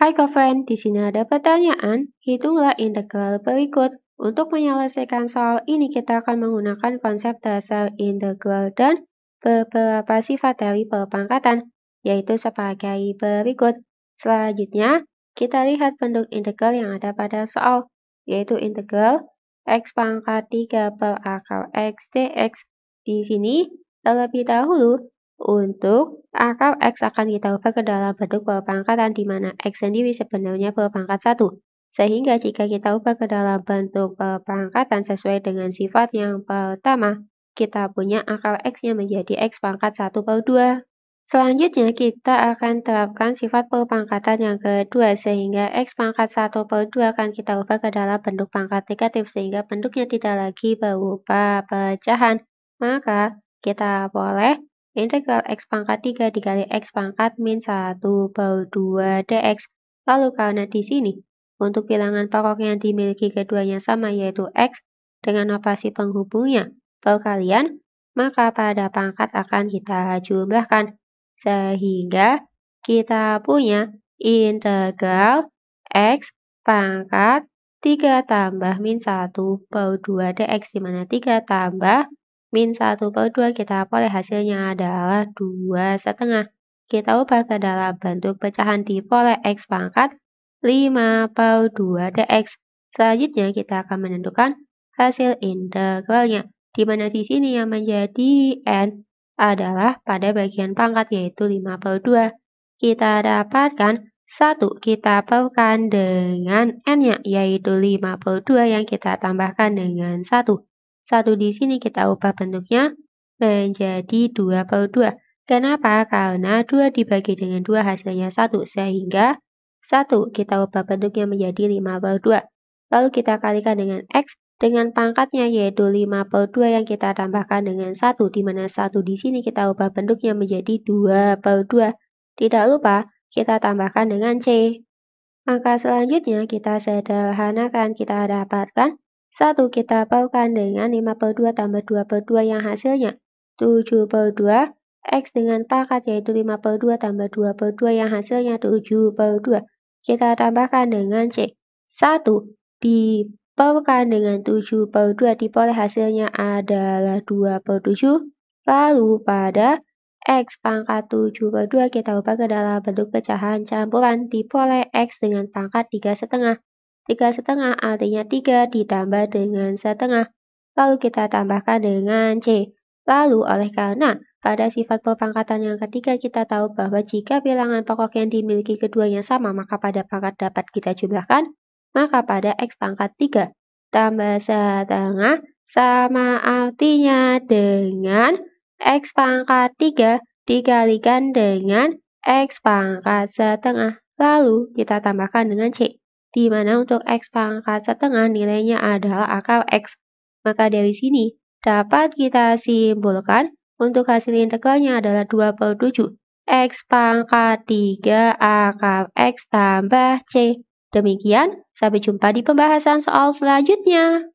Hai Koven, di sini ada pertanyaan. Hitunglah integral berikut. Untuk menyelesaikan soal ini kita akan menggunakan konsep dasar integral dan beberapa sifat dari perpangkatan, yaitu sebagai berikut. Selanjutnya, kita lihat bentuk integral yang ada pada soal, yaitu integral x pangkat 3 per akar x dx. Di sini, terlebih dahulu untuk akar X akan kita ubah ke dalam bentuk perpangkatan di mana X sendiri sebenarnya perpangkat 1. Sehingga jika kita ubah ke dalam bentuk perpangkatan sesuai dengan sifat yang pertama, kita punya akar X-nya menjadi X pangkat 1 per 2. Selanjutnya, kita akan terapkan sifat perpangkatan yang kedua, sehingga X pangkat 1 per 2 akan kita ubah ke dalam bentuk pangkat negatif, sehingga bentuknya tidak lagi berupa pecahan. Maka, kita boleh Integral x pangkat 3 dikali x pangkat min 1 bau 2 dx. Lalu karena di sini, untuk bilangan pokok yang dimiliki keduanya sama yaitu x dengan operasi penghubungnya bau kalian, maka pada pangkat akan kita jumlahkan. Sehingga kita punya integral x pangkat 3 tambah min 1 bau 2 dx, dimana 3 tambah Min 1 per 2 kita peroleh hasilnya adalah 2 setengah. Kita ubah ke dalam bentuk pecahan diperoleh X pangkat 5 per 2 dx. Selanjutnya kita akan menentukan hasil integralnya, di mana di sini yang menjadi n adalah pada bagian pangkat yaitu 5 per 2. Kita dapatkan 1 kita perkan dengan n-nya yaitu 5 per 2 yang kita tambahkan dengan 1. 1 di sini kita ubah bentuknya menjadi 2 per 2. Kenapa? Karena 2 dibagi dengan 2 hasilnya 1, sehingga 1 kita ubah bentuknya menjadi 5 per 2. Lalu kita kalikan dengan X dengan pangkatnya yaitu 5 per 2 yang kita tambahkan dengan 1, di mana 1 di sini kita ubah bentuknya menjadi 2 per 2. Tidak lupa, kita tambahkan dengan C. Angka selanjutnya kita sederhanakan, kita dapatkan 1 kita paukan dengan 5 per 2 tambah 2 per 2 yang hasilnya 7 per 2. X dengan pangkat yaitu 5 per 2 tambah 2 per 2 yang hasilnya 7 per 2. Kita tambahkan dengan C. 1 diperkan dengan 7 per 2 diperoleh hasilnya adalah 2 per 7. Lalu pada X pangkat 7 per 2 kita ubah ke dalam bentuk pecahan campuran diperoleh X dengan pangkat 3 setengah. 3 setengah artinya 3 ditambah dengan setengah. Lalu kita tambahkan dengan C. Lalu oleh karena pada sifat perpangkatan yang ketiga kita tahu bahwa jika bilangan pokok yang dimiliki keduanya sama maka pada pangkat dapat kita jumlahkan, maka pada X pangkat 3 tambah setengah sama artinya dengan X pangkat 3 dikalikan dengan X pangkat setengah. Lalu kita tambahkan dengan C di mana untuk X pangkat setengah nilainya adalah akar X. Maka dari sini, dapat kita simpulkan untuk hasil integralnya adalah 27. X pangkat 3 akar X tambah C. Demikian, sampai jumpa di pembahasan soal selanjutnya.